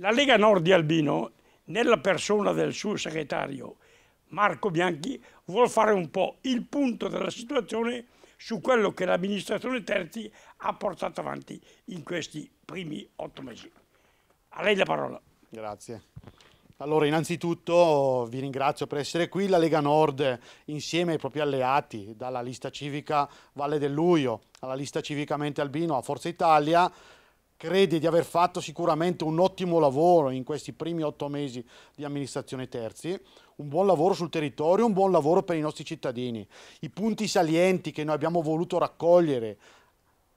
La Lega Nord di Albino, nella persona del suo segretario Marco Bianchi, vuole fare un po' il punto della situazione su quello che l'amministrazione Terzi ha portato avanti in questi primi otto mesi. A lei la parola. Grazie. Allora, innanzitutto vi ringrazio per essere qui. La Lega Nord, insieme ai propri alleati, dalla lista civica Valle del Luglio alla lista civicamente albino a Forza Italia, crede di aver fatto sicuramente un ottimo lavoro in questi primi otto mesi di amministrazione terzi, un buon lavoro sul territorio, un buon lavoro per i nostri cittadini. I punti salienti che noi abbiamo voluto raccogliere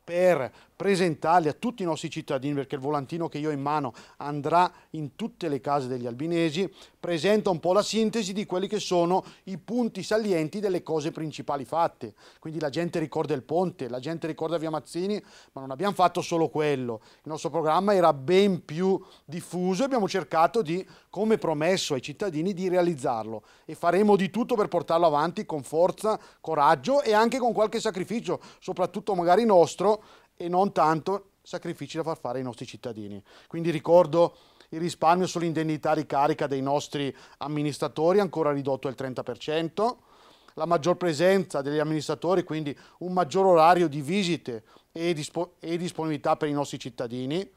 per presentarli a tutti i nostri cittadini perché il volantino che io ho in mano andrà in tutte le case degli albinesi, presenta un po' la sintesi di quelli che sono i punti salienti delle cose principali fatte. Quindi la gente ricorda il ponte, la gente ricorda Via Mazzini, ma non abbiamo fatto solo quello. Il nostro programma era ben più diffuso e abbiamo cercato di, come promesso ai cittadini, di realizzarlo e faremo di tutto per portarlo avanti con forza, coraggio e anche con qualche sacrificio, soprattutto magari nostro, e non tanto sacrifici da far fare ai nostri cittadini. Quindi ricordo il risparmio sull'indennità ricarica dei nostri amministratori ancora ridotto del 30%, la maggior presenza degli amministratori, quindi un maggior orario di visite e, dispo e disponibilità per i nostri cittadini,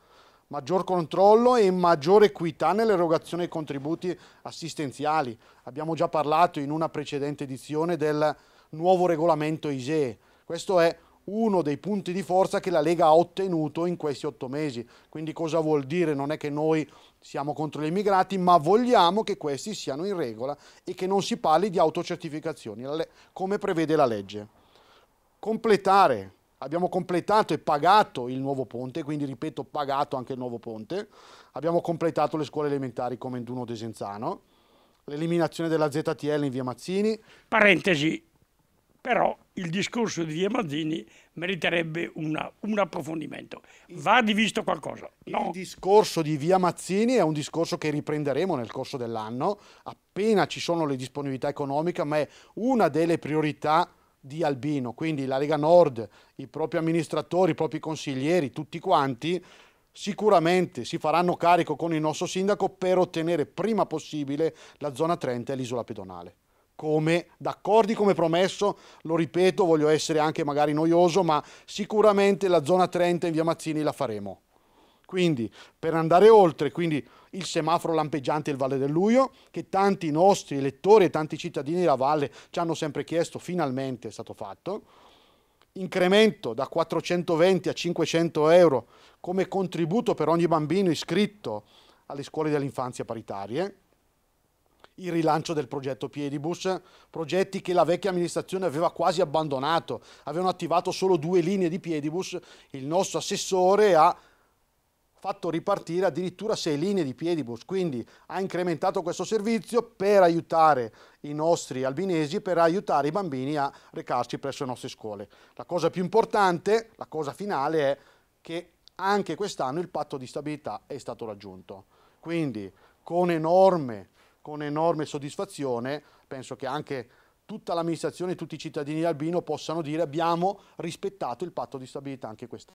maggior controllo e maggiore equità nell'erogazione dei contributi assistenziali. Abbiamo già parlato in una precedente edizione del nuovo regolamento ISEE. Questo è uno dei punti di forza che la Lega ha ottenuto in questi otto mesi. Quindi cosa vuol dire? Non è che noi siamo contro gli immigrati, ma vogliamo che questi siano in regola e che non si parli di autocertificazioni, come prevede la legge. Completare. Abbiamo completato e pagato il nuovo ponte, quindi ripeto pagato anche il nuovo ponte. Abbiamo completato le scuole elementari come Induno Desenzano, l'eliminazione della ZTL in via Mazzini. Parentesi, però il discorso di Via Mazzini meriterebbe una, un approfondimento. Va di visto qualcosa. No? Il discorso di Via Mazzini è un discorso che riprenderemo nel corso dell'anno, appena ci sono le disponibilità economiche, ma è una delle priorità di Albino. Quindi la Lega Nord, i propri amministratori, i propri consiglieri, tutti quanti, sicuramente si faranno carico con il nostro sindaco per ottenere prima possibile la zona 30 e l'isola pedonale come d'accordi come promesso, lo ripeto, voglio essere anche magari noioso, ma sicuramente la zona 30 in via Mazzini la faremo. Quindi per andare oltre, quindi il semaforo lampeggiante del Valle del Luglio, che tanti nostri elettori e tanti cittadini della Valle ci hanno sempre chiesto, finalmente è stato fatto, incremento da 420 a 500 euro come contributo per ogni bambino iscritto alle scuole dell'infanzia paritarie, il rilancio del progetto Piedibus, progetti che la vecchia amministrazione aveva quasi abbandonato, avevano attivato solo due linee di Piedibus, il nostro assessore ha fatto ripartire addirittura sei linee di Piedibus, quindi ha incrementato questo servizio per aiutare i nostri albinesi, per aiutare i bambini a recarsi presso le nostre scuole. La cosa più importante, la cosa finale è che anche quest'anno il patto di stabilità è stato raggiunto. Quindi con enorme con enorme soddisfazione, penso che anche tutta l'amministrazione e tutti i cittadini di Albino possano dire abbiamo rispettato il patto di stabilità anche questo.